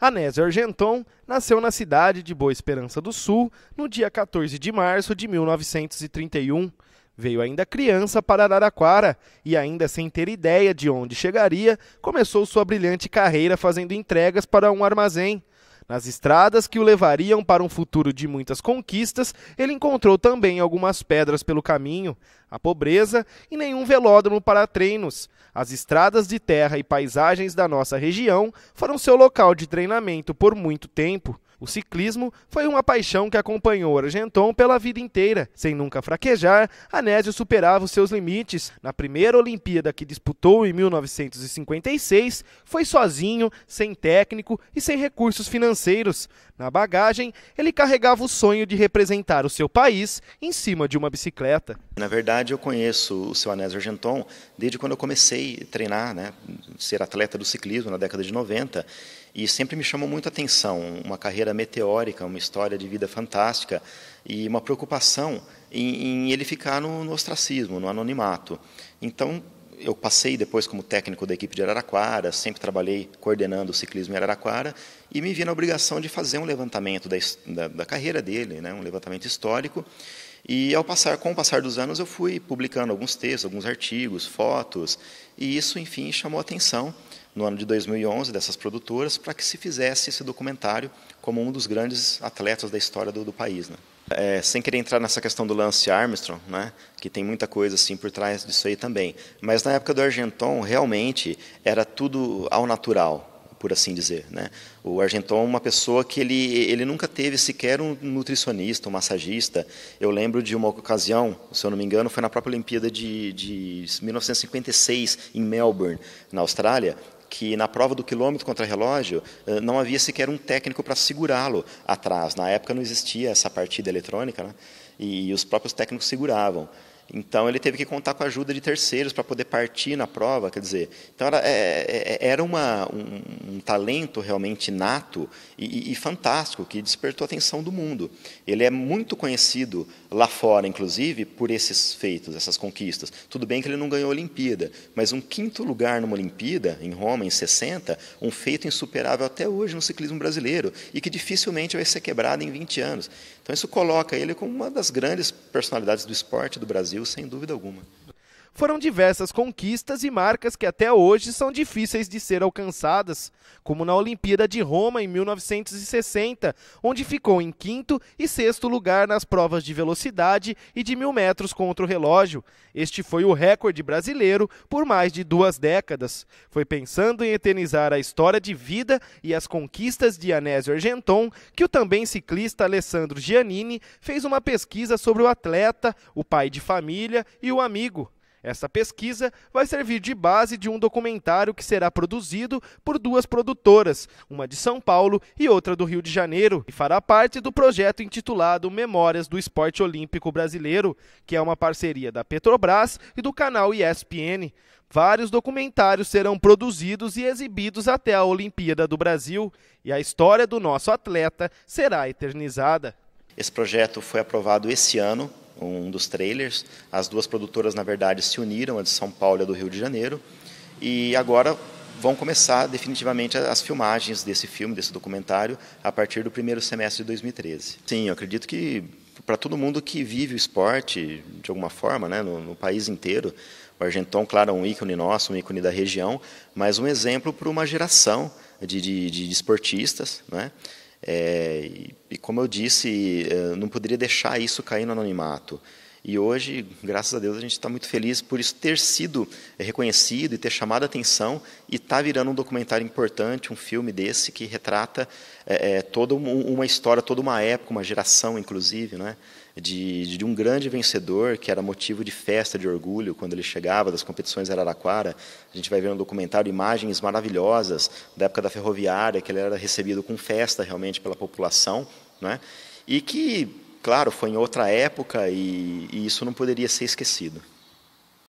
Anésio Argenton nasceu na cidade de Boa Esperança do Sul no dia 14 de março de 1931. Veio ainda criança para Araraquara e, ainda sem ter ideia de onde chegaria, começou sua brilhante carreira fazendo entregas para um armazém. Nas estradas que o levariam para um futuro de muitas conquistas, ele encontrou também algumas pedras pelo caminho, a pobreza e nenhum velódromo para treinos. As estradas de terra e paisagens da nossa região foram seu local de treinamento por muito tempo. O ciclismo foi uma paixão que acompanhou Argenton pela vida inteira. Sem nunca fraquejar, Anésio superava os seus limites. Na primeira Olimpíada que disputou em 1956, foi sozinho, sem técnico e sem recursos financeiros. Na bagagem, ele carregava o sonho de representar o seu país em cima de uma bicicleta. Na verdade, eu conheço o seu Anésio Argenton desde quando eu comecei a treinar, né, ser atleta do ciclismo na década de 90, e sempre me chamou muito a atenção uma carreira meteórica, uma história de vida fantástica e uma preocupação em, em ele ficar no, no ostracismo, no anonimato. Então, eu passei depois como técnico da equipe de Araraquara, sempre trabalhei coordenando o ciclismo em Araraquara e me vi na obrigação de fazer um levantamento da, da, da carreira dele, né, um levantamento histórico. E ao passar, com o passar dos anos, eu fui publicando alguns textos, alguns artigos, fotos, e isso, enfim, chamou a atenção no ano de 2011 dessas produtoras para que se fizesse esse documentário como um dos grandes atletas da história do, do país. Né? É, sem querer entrar nessa questão do Lance Armstrong, né, que tem muita coisa assim por trás disso aí também. Mas na época do Argenton, realmente era tudo ao natural, por assim dizer. Né? O Argenton é uma pessoa que ele, ele nunca teve sequer um nutricionista, um massagista. Eu lembro de uma ocasião, se eu não me engano, foi na própria Olimpíada de, de 1956, em Melbourne, na Austrália que na prova do quilômetro contra-relógio eh, não havia sequer um técnico para segurá-lo atrás. Na época não existia essa partida eletrônica, né? e os próprios técnicos seguravam. Então ele teve que contar com a ajuda de terceiros para poder partir na prova, quer dizer. Então era, é, é, é, era uma, um, um, talento realmente nato e, e, fantástico que despertou a atenção do mundo. Ele é muito conhecido lá fora, inclusive, por esses feitos, essas conquistas. Tudo bem que ele não ganhou a Olimpíada, mas um quinto lugar numa Olimpíada em Roma em 60, um feito insuperável até hoje no ciclismo brasileiro e que dificilmente vai ser quebrado em 20 anos. Então, isso coloca ele como uma das grandes personalidades do esporte do Brasil, sem dúvida alguma foram diversas conquistas e marcas que até hoje são difíceis de ser alcançadas, como na Olimpíada de Roma em 1960, onde ficou em quinto e sexto lugar nas provas de velocidade e de mil metros contra o relógio. Este foi o recorde brasileiro por mais de duas décadas. Foi pensando em eternizar a história de vida e as conquistas de Anésio Argenton que o também ciclista Alessandro Giannini fez uma pesquisa sobre o atleta, o pai de família e o amigo. Essa pesquisa vai servir de base de um documentário que será produzido por duas produtoras, uma de São Paulo e outra do Rio de Janeiro, e fará parte do projeto intitulado Memórias do Esporte Olímpico Brasileiro, que é uma parceria da Petrobras e do canal ESPN. Vários documentários serão produzidos e exibidos até a Olimpíada do Brasil, e a história do nosso atleta será eternizada. Esse projeto foi aprovado esse ano um dos trailers. As duas produtoras, na verdade, se uniram, a de São Paulo e a do Rio de Janeiro. E agora vão começar definitivamente as filmagens desse filme, desse documentário, a partir do primeiro semestre de 2013. Sim, eu acredito que para todo mundo que vive o esporte de alguma forma, né, no, no, país inteiro, o Argenton, claro, é um ícone nosso, um ícone da região, mas um exemplo para uma geração de, de, de esportistas, né? É, e, como eu disse, é, não poderia deixar isso cair no anonimato. E hoje, graças a Deus, a gente está muito feliz por isso ter sido é, reconhecido e ter chamado a atenção e está virando um documentário importante, um filme desse que retrata é, é toda uma história, toda uma época, uma geração, inclusive, é? de, de um grande vencedor que era motivo de festa, de orgulho, quando ele chegava das competições em Araraquara. A gente vai ver no documentário imagens maravilhosas da época da ferroviária, que ele era recebido com festa realmente pela população, né? e que, claro, foi em outra época e, e isso não poderia ser esquecido.